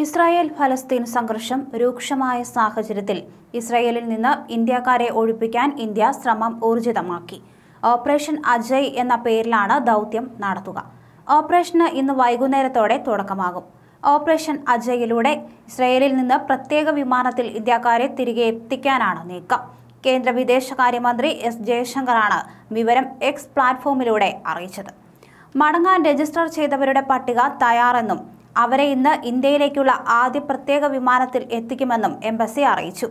Israel ഫലസ്തീൻ സംഘർഷം രൂക്ഷമായ സാഹചര്യത്തിൽ ഇസ്രായേലിൽ നിന്ന് ഇന്ത്യക്കാരെ ഒഴിപ്പിക്കാൻ ഇന്ത്യ ശ്രമം ഊർജിതമാക്കി ഓപ്പറേഷൻ അജയ് എന്ന പേരിലാണ് ദൗത്യം നടത്തുക ഓപ്പറേഷന് ഇന്ന് വൈകുന്നേരത്തോടെ തുടക്കമാകും ഓപ്പറേഷൻ അജയിലൂടെ ഇസ്രായേലിൽ നിന്ന് പ്രത്യേക വിമാനത്തിൽ ഇന്ത്യക്കാരെ തിരികെ എത്തിക്കാനാണ് നീക്കം കേന്ദ്ര വിദേശകാര്യമന്ത്രി എസ് ജയശങ്കറാണ് വിവരം എക്സ് പ്ലാറ്റ്ഫോമിലൂടെ അറിയിച്ചത് മടങ്ങാൻ രജിസ്റ്റർ ചെയ്തവരുടെ പട്ടിക തയ്യാറെന്നും അവരെ ഇന്ന് ഇന്ത്യയിലേക്കുള്ള ആദ്യ പ്രത്യേക വിമാനത്തിൽ എത്തിക്കുമെന്നും എംബസി അറിയിച്ചു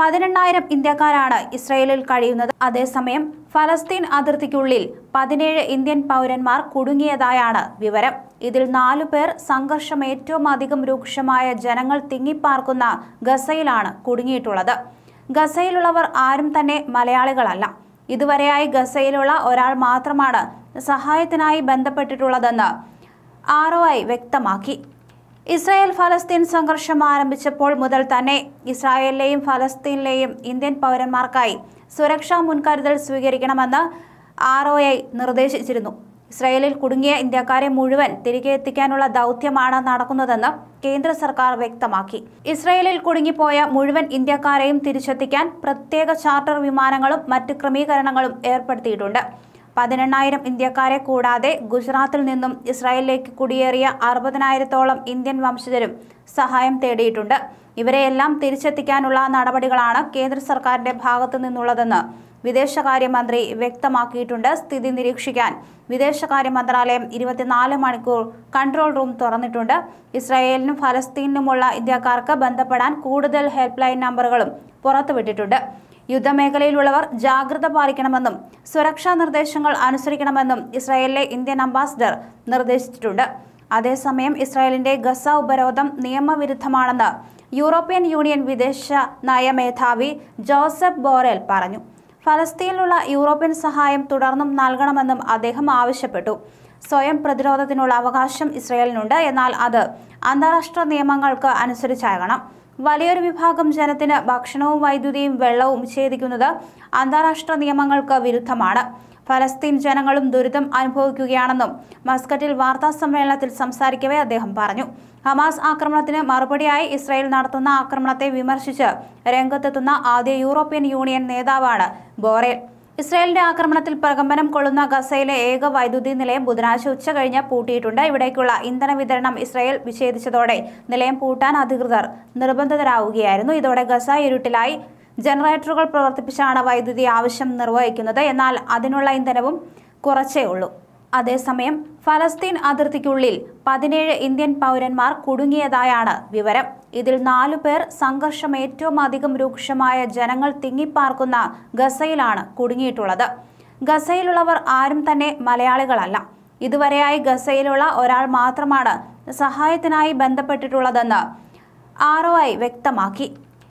പതിനെണ്ണായിരം ഇന്ത്യക്കാരാണ് ഇസ്രയേലിൽ കഴിയുന്നത് അതേസമയം ഫലസ്തീൻ അതിർത്തിക്കുള്ളിൽ പതിനേഴ് ഇന്ത്യൻ പൗരന്മാർ കുടുങ്ങിയതായാണ് വിവരം ഇതിൽ നാലു പേർ സംഘർഷം ഏറ്റവും അധികം രൂക്ഷമായ ജനങ്ങൾ തിങ്ങിപ്പാർക്കുന്ന ഗസയിലാണ് കുടുങ്ങിയിട്ടുള്ളത് ഗസയിലുള്ളവർ ആരും തന്നെ മലയാളികളല്ല ഇതുവരെയായി ഗസയിലുള്ള ഒരാൾ മാത്രമാണ് സഹായത്തിനായി ബന്ധപ്പെട്ടിട്ടുള്ളതെന്ന് ആർ ഒ ഐ വ്യക്തമാക്കി ഇസ്രായേൽ ഫലസ്തീൻ സംഘർഷം ആരംഭിച്ചപ്പോൾ മുതൽ തന്നെ ഇസ്രായേലിലെയും ഫലസ്തീനിലെയും ഇന്ത്യൻ പൗരന്മാർക്കായി സുരക്ഷാ മുൻകരുതൽ സ്വീകരിക്കണമെന്ന് ആർ ഒ ഐ നിർദ്ദേശിച്ചിരുന്നു ഇസ്രായേലിൽ കുടുങ്ങിയ ഇന്ത്യക്കാരെ മുഴുവൻ തിരികെ എത്തിക്കാനുള്ള ദൗത്യമാണ് നടക്കുന്നതെന്ന് കേന്ദ്ര സർക്കാർ വ്യക്തമാക്കി ഇസ്രായേലിൽ കുടുങ്ങിപ്പോയ മുഴുവൻ ഇന്ത്യക്കാരെയും തിരിച്ചെത്തിക്കാൻ പ്രത്യേക ചാർട്ടർ വിമാനങ്ങളും മറ്റ് ക്രമീകരണങ്ങളും ഏർപ്പെടുത്തിയിട്ടുണ്ട് പതിനെണ്ണായിരം ഇന്ത്യക്കാരെ കൂടാതെ ഗുജറാത്തിൽ നിന്നും ഇസ്രായേലിലേക്ക് കുടിയേറിയ അറുപതിനായിരത്തോളം ഇന്ത്യൻ വംശജരും സഹായം തേടിയിട്ടുണ്ട് ഇവരെയെല്ലാം തിരിച്ചെത്തിക്കാനുള്ള നടപടികളാണ് കേന്ദ്ര സർക്കാരിന്റെ ഭാഗത്തു നിന്നുള്ളതെന്ന് വിദേശകാര്യമന്ത്രി വ്യക്തമാക്കിയിട്ടുണ്ട് സ്ഥിതി നിരീക്ഷിക്കാൻ വിദേശകാര്യ മന്ത്രാലയം ഇരുപത്തിനാല് മണിക്കൂർ കൺട്രോൾ റൂം തുറന്നിട്ടുണ്ട് ഇസ്രായേലിനും ഫലസ്തീനിനുമുള്ള ഇന്ത്യക്കാർക്ക് ബന്ധപ്പെടാൻ കൂടുതൽ ഹെൽപ്പ് ലൈൻ നമ്പറുകളും പുറത്തുവിട്ടിട്ടുണ്ട് യുദ്ധമേഖലയിലുള്ളവർ ജാഗ്രത പാലിക്കണമെന്നും സുരക്ഷാ നിർദ്ദേശങ്ങൾ അനുസരിക്കണമെന്നും ഇസ്രായേലിലെ ഇന്ത്യൻ അംബാസിഡർ നിർദ്ദേശിച്ചിട്ടുണ്ട് അതേസമയം ഇസ്രായേലിന്റെ ഗസ ഉപരോധം നിയമവിരുദ്ധമാണെന്ന് യൂറോപ്യൻ യൂണിയൻ വിദേശ നയമേധാവി ജോസഫ് ബോറേൽ പറഞ്ഞു ഫലസ്തീനിലുള്ള യൂറോപ്യൻ സഹായം തുടർന്നും നൽകണമെന്നും അദ്ദേഹം ആവശ്യപ്പെട്ടു സ്വയം പ്രതിരോധത്തിനുള്ള അവകാശം ഇസ്രായേലിനുണ്ട് എന്നാൽ അത് അന്താരാഷ്ട്ര നിയമങ്ങൾക്ക് അനുസരിച്ചാകണം വലിയൊരു വിഭാഗം ജനത്തിന് ഭക്ഷണവും വൈദ്യുതിയും വെള്ളവും ഛേദിക്കുന്നത് അന്താരാഷ്ട്ര നിയമങ്ങൾക്ക് വിരുദ്ധമാണ് ഫലസ്തീൻ ജനങ്ങളും ദുരിതം അനുഭവിക്കുകയാണെന്നും മസ്കറ്റിൽ വാർത്താ സമ്മേളനത്തിൽ സംസാരിക്കവേ അദ്ദേഹം പറഞ്ഞു ഹമാസ് ആക്രമണത്തിന് മറുപടിയായി ഇസ്രായേൽ നടത്തുന്ന ആക്രമണത്തെ വിമർശിച്ച് രംഗത്തെത്തുന്ന ആദ്യ യൂറോപ്യൻ യൂണിയൻ നേതാവാണ് ബോറേൽ ഇസ്രായേലിന്റെ ആക്രമണത്തിൽ പ്രകമ്പനം കൊള്ളുന്ന ഗസയിലെ ഏക വൈദ്യുതി നിലയം ബുധനാഴ്ച ഉച്ച കഴിഞ്ഞ് പൂട്ടിയിട്ടുണ്ട് ഇവിടേക്കുള്ള ഇന്ധന വിതരണം ഇസ്രായേൽ വിച്ഛേദിച്ചതോടെ നിലയം പൂട്ടാൻ അധികൃതർ നിർബന്ധിതരാകുകയായിരുന്നു ഇതോടെ ഗസ ഇരുട്ടിലായി ജനറേറ്ററുകൾ പ്രവർത്തിപ്പിച്ചാണ് വൈദ്യുതി ആവശ്യം നിർവഹിക്കുന്നത് എന്നാൽ അതിനുള്ള ഇന്ധനവും കുറച്ചേ ഉള്ളൂ അതേസമയം ഫലസ്തീൻ അതിർത്തിക്കുള്ളിൽ പതിനേഴ് ഇന്ത്യൻ പൗരന്മാർ കുടുങ്ങിയതായാണ് വിവരം ഇതിൽ നാലു പേർ സംഘർഷം ഏറ്റവും അധികം രൂക്ഷമായ ജനങ്ങൾ തിങ്ങിപ്പാർക്കുന്ന ഗസയിലാണ് കുടുങ്ങിയിട്ടുള്ളത് ഗസയിലുള്ളവർ ആരും തന്നെ മലയാളികളല്ല ഇതുവരെയായി ഗസയിലുള്ള ഒരാൾ മാത്രമാണ് സഹായത്തിനായി ബന്ധപ്പെട്ടിട്ടുള്ളതെന്ന് ആർ വ്യക്തമാക്കി